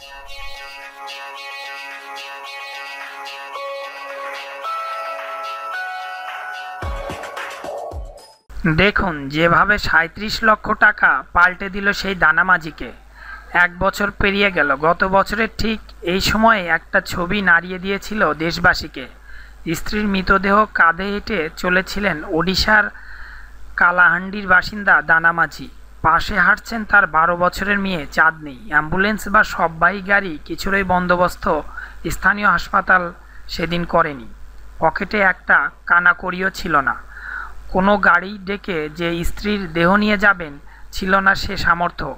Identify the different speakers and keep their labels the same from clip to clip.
Speaker 1: দেখুন যেভাবে সাঁত্রিশ লক্ষ টাকা পাল্টে দিল সেই দানা এক বছর পেরিয়ে গেল গত বছরের ঠিক এই সময়ে একটা ছবি নাড়িয়ে দিয়েছিল দেশবাসীকে স্ত্রীর মৃতদেহ কাঁধে হেঁটে চলেছিলেন ওড়িশার কালাহান্ডির বাসিন্দা দানামাঝি পাশে হাঁটছেন তার বারো বছরের মেয়ে চাঁদনি অ্যাম্বুলেন্স বা সববাহী গাড়ি কিছুরই বন্দোবস্ত স্থানীয় হাসপাতাল সেদিন করেনি পকেটে একটা কানাকড়িও ছিল না কোনো গাড়ি ডেকে যে স্ত্রীর দেহ নিয়ে যাবেন ছিল না সে সামর্থ্য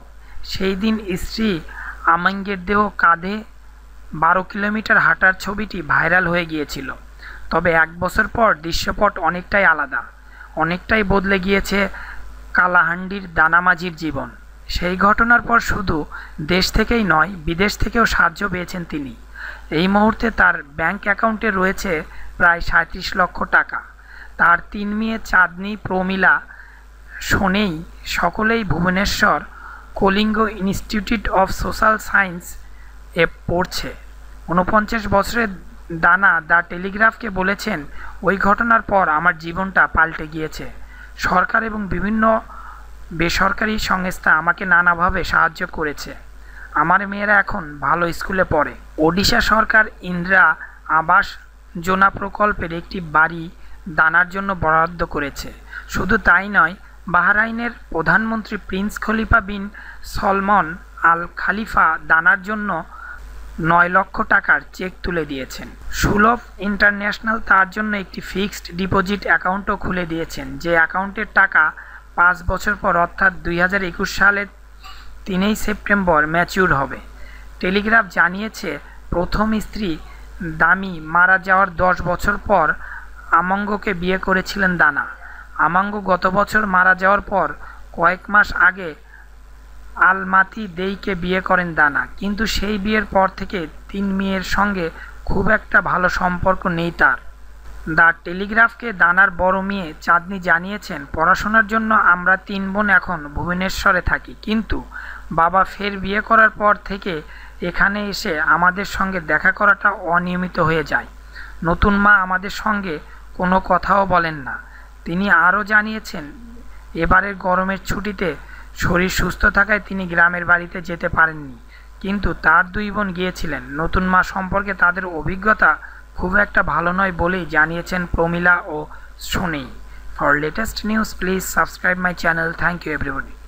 Speaker 1: সেই দিন স্ত্রী আমাঙ্গের দেহ কাঁধে বারো কিলোমিটার হাঁটার ছবিটি ভাইরাল হয়ে গিয়েছিল তবে এক বছর পর দৃশ্যপট অনেকটাই আলাদা অনেকটাই বদলে গিয়েছে কালাহান্ডির দানামাজির জীবন সেই ঘটনার পর শুধু দেশ থেকেই নয় বিদেশ থেকেও সাহায্য পেয়েছেন তিনি এই মুহূর্তে তার ব্যাংক অ্যাকাউন্টে রয়েছে প্রায় সাঁত্রিশ লক্ষ টাকা তার তিন মেয়ে চাঁদনি প্রমিলা শোনেই সকলেই Bhubaneswar Kalinga Institute of Social Science এ পড়ছে উনপঞ্চাশ বছরের দানা দ্য টেলিগ্রাফকে বলেছেন ওই ঘটনার পর আমার জীবনটা পাল্টে গিয়েছে সরকার এবং বিভিন্ন বেসরকারি সংস্থা আমাকে নানাভাবে সাহায্য করেছে আমার মেয়েরা এখন ভালো স্কুলে পড়ে ওডিশা সরকার ইন্দিরা আবাস যোনা প্রকল্পের একটি বাড়ি দানার জন্য বরাদ্দ করেছে শুধু তাই নয় বাহরাইনের প্রধানমন্ত্রী প্রিন্স খলিফা বিন সলমন আল খালিফা দানার জন্য নয় লক্ষ টাকার চেক তুলে দিয়েছেন সুলভ ইন্টারন্যাশনাল তার জন্য একটি ফিক্সড ডিপোজিট অ্যাকাউন্টও খুলে দিয়েছেন যে অ্যাকাউন্টের টাকা পাঁচ বছর পর অর্থাৎ দুই সালের তিনই সেপ্টেম্বর ম্যাচিউর হবে টেলিগ্রাফ জানিয়েছে প্রথম স্ত্রী দামি মারা যাওয়ার দশ বছর পর আমঙ্গকে বিয়ে করেছিলেন দানা আমাঙ্গ গত বছর মারা যাওয়ার পর কয়েক মাস আগে আলমাতি দেইকে বিয়ে করেন দানা কিন্তু সেই বিয়ের পর থেকে তিন মেয়ের সঙ্গে খুব একটা ভালো সম্পর্ক নেই তার দ্য টেলিগ্রাফকে দানার বড় মেয়ে চাঁদনি জানিয়েছেন পড়াশোনার জন্য আমরা তিন বোন এখন ভুবনেশ্বরে থাকি কিন্তু বাবা ফের বিয়ে করার পর থেকে এখানে এসে আমাদের সঙ্গে দেখা করাটা অনিয়মিত হয়ে যায় নতুন মা আমাদের সঙ্গে কোনো কথাও বলেন না তিনি আরও জানিয়েছেন এবারের গরমের ছুটিতে শরীর সুস্থ থাকায় তিনি গ্রামের বাড়িতে যেতে পারেননি কিন্তু তার দুই বোন গিয়েছিলেন নতুন মা সম্পর্কে তাদের অভিজ্ঞতা খুব একটা ভালো নয় বলেই জানিয়েছেন প্রমিলা ও Soni for latest news please subscribe my channel thank you everybody